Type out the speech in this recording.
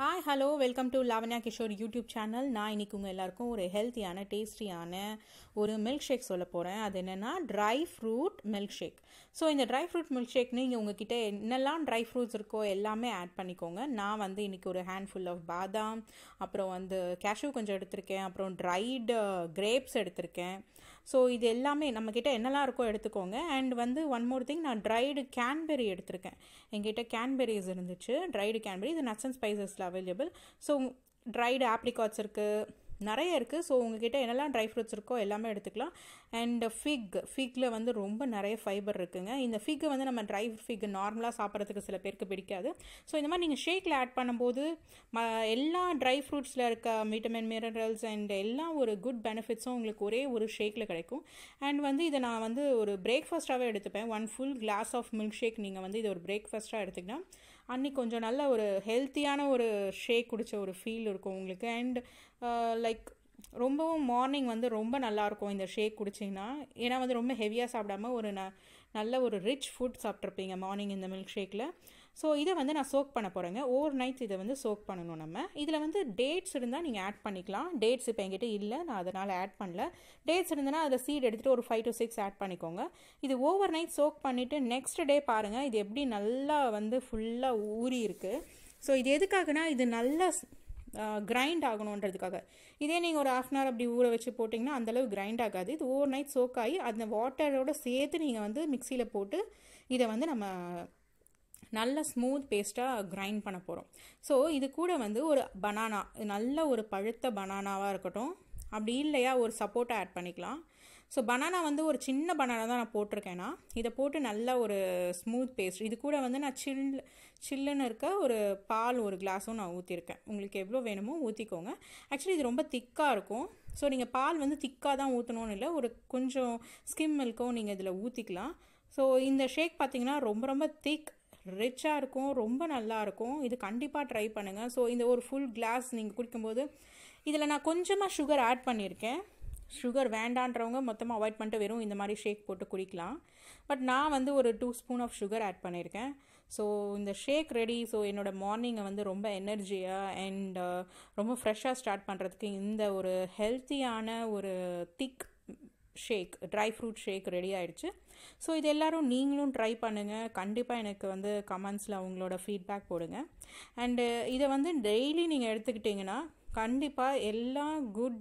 hi hello welcome to Lavanya Kishore YouTube channel நான் இன்றைக்கி உங்கள் எல்லாருக்கும் ஒரு ஹெல்த்தியான டேஸ்டியான ஒரு மில்க் ஷேக் சொல்ல போகிறேன் அது என்னென்னா dry fruit milk shake so இந்த ட்ரை ஃப்ரூட் மில்க் ஷேக்னு நீங்கள் உங்ககிட்ட என்னெல்லாம் ட்ரை ஃப்ரூட்ஸ் இருக்கோ எல்லாமே ஆட் பண்ணிக்கோங்க நான் வந்து இன்றைக்கி ஒரு ஹேண்ட்ஃபுல் ஆஃப் பாதாம் அப்புறம் வந்து கேஷ்யூ கொஞ்சம் எடுத்திருக்கேன் அப்புறம் ட்ரைடு கிரேப்ஸ் uh, எடுத்திருக்கேன் ஸோ இது எல்லாமே நம்மக்கிட்ட என்னெல்லாம் இருக்கோ எடுத்துக்கோங்க அண்ட் வந்து ஒன் மோர் திங் நான் ட்ரைடு கேன்பெரி எடுத்திருக்கேன் எங்கிட்ட கேன்பெரிஸ் இருந்துச்சு ட்ரைடு கேன்பெரி இது நட்ஸ் அண்ட் ஸ்பைசஸில் அவைலபிள் ஸோ ட்ரைடு ஆப்ரிகாட்ஸ் இருக்குது நிறைய இருக்குது ஸோ உங்ககிட்ட என்னெல்லாம் ட்ரை ஃப்ரூட்ஸ் இருக்கோ எல்லாமே எடுத்துக்கலாம் அண்ட் ஃபிக் ஃபிக்கில் வந்து ரொம்ப நிறைய ஃபைபர் இருக்குங்க இந்த ஃபிக்கு வந்து நம்ம ட்ரை ஃபிக் நார்மலாக சாப்பிட்றதுக்கு சில பேருக்கு பிடிக்காது ஸோ இந்த மாதிரி நீங்கள் ஷேக்கில் ஆட் பண்ணும்போது ம எல்லா ட்ரை ஃப்ரூட்ஸில் இருக்க விட்டமின் மினரல்ஸ் அண்ட் எல்லா ஒரு குட் பெனிஃபிட்ஸும் உங்களுக்கு ஒரே ஒரு ஷேக்கில் கிடைக்கும் அண்ட் வந்து இதை நான் வந்து ஒரு பிரேக்ஃபாஸ்ட்டாகவே எடுத்துப்பேன் one full glass of milk shake நீங்கள் வந்து இது ஒரு பிரேக்ஃபாஸ்ட்டாக எடுத்துக்கிட்டால் அன்றைக்கி கொஞ்சம் நல்ல ஒரு ஹெல்த்தியான ஒரு ஷேக் குடித்த ஒரு ஃபீல் இருக்கும் உங்களுக்கு அண்ட் லைக் uh, ரொம்பவும் மார்னிங் வந்து ரொம்ப நல்லாயிருக்கும் இந்த ஷேக் குடிச்சிங்கன்னா ஏன்னா வந்து ரொம்ப ஹெவியாக சாப்பிடாமல் ஒரு ந நல்ல ஒரு ரிச் ஃபுட் சாப்பிட்ருப்பீங்க மார்னிங் இந்த மில்க் ஷேக்கில் ஸோ இதை வந்து நான் சோக் பண்ண போகிறேங்க ஓவர் நைட் இதை வந்து சோக் பண்ணணும் நம்ம இதில் வந்து டேட்ஸ் இருந்தால் நீங்கள் ஆட் பண்ணிக்கலாம் டேட்ஸ் இப்போ எங்கிட்ட இல்லை நான் அதனால் ஆட் பண்ணல டேட்ஸ் இருந்ததுன்னா அதில் சீட் எடுத்துகிட்டு ஒரு ஃபைவ் டு சிக்ஸ் ஆட் பண்ணிக்கோங்க இது ஓவர் நைட் சோக் பண்ணிவிட்டு நெக்ஸ்ட் டே பாருங்கள் இது எப்படி நல்லா வந்து ஃபுல்லாக ஊறி இருக்குது ஸோ இது எதுக்காகனா இது நல்லா கிரைண்ட் ஆகணுன்றதுக்காக இதே நீங்கள் ஒரு ஆஃப் அன் ஹவர் அப்படி ஊற வச்சு போட்டிங்கன்னா அந்தளவுக்கு கிரைண்ட் ஆகாது இது ஓவர் நைட் சோக் ஆகி அந்த வாட்டரோட சேர்த்து நீங்கள் வந்து மிக்சியில் போட்டு இதை வந்து நம்ம நல்ல ஸ்மூத் பேஸ்ட்டாக கிரைண்ட் பண்ண போகிறோம் ஸோ இது கூட வந்து ஒரு பனானா நல்ல ஒரு பழுத்த பனானாவாக இருக்கட்டும் அப்படி இல்லையா ஒரு சப்போட்டா ஆட் பண்ணிக்கலாம் ஸோ பனானா வந்து ஒரு சின்ன பனானா தான் நான் போட்டிருக்கேன்னா இதை போட்டு நல்ல ஒரு ஸ்மூத் பேஸ்ட் இது கூட வந்து நான் சில் சில்லுன்னு இருக்க ஒரு பால் ஒரு கிளாஸும் நான் ஊற்றிருக்கேன் உங்களுக்கு எவ்வளோ வேணுமோ ஊற்றிக்கோங்க ஆக்சுவலி இது ரொம்ப திக்காக இருக்கும் ஸோ நீங்கள் பால் வந்து திக்காக தான் ஊற்றணும்னு இல்லை ஒரு கொஞ்சம் ஸ்கிம் மில்க்கும் நீங்கள் இதில் ஊற்றிக்கலாம் ஸோ இந்த ஷேக் பார்த்திங்கன்னா ரொம்ப ரொம்ப திக் ரிச்சாக இருக்கும் ரொம்ப நல்லாயிருக்கும் இது கண்டிப்பாக ட்ரை பண்ணுங்கள் ஸோ இந்த ஒரு ஃபுல் கிளாஸ் நீங்கள் குடிக்கும்போது இதில் நான் கொஞ்சமாக சுகர் ஆட் பண்ணியிருக்கேன் சுகர் வேண்டான்றவங்க மொத்தமாக அவாய்ட் பண்ணிட்டு வெறும் இந்த மாதிரி ஷேக் போட்டு குடிக்கலாம் பட் நான் வந்து ஒரு two spoon of sugar add பண்ணியிருக்கேன் ஸோ இந்த ஷேக் ரெடி ஸோ என்னோடய மார்னிங்கை வந்து ரொம்ப எனர்ஜியாக அண்ட் uh, ரொம்ப ஃப்ரெஷ்ஷாக ஸ்டார்ட் பண்ணுறதுக்கு இந்த ஒரு ஹெல்த்தியான ஒரு thick shake dry fruit shake ready ஆகிடுச்சு ஸோ இது எல்லோரும் நீங்களும் ட்ரை பண்ணுங்கள் கண்டிப்பாக எனக்கு வந்து கமெண்ட்ஸில் அவங்களோட ஃபீட்பேக் போடுங்க அண்டு uh, இதை வந்து டெய்லி நீங்கள் எடுத்துக்கிட்டிங்கன்னா கண்டிப்பாக எல்லா குட்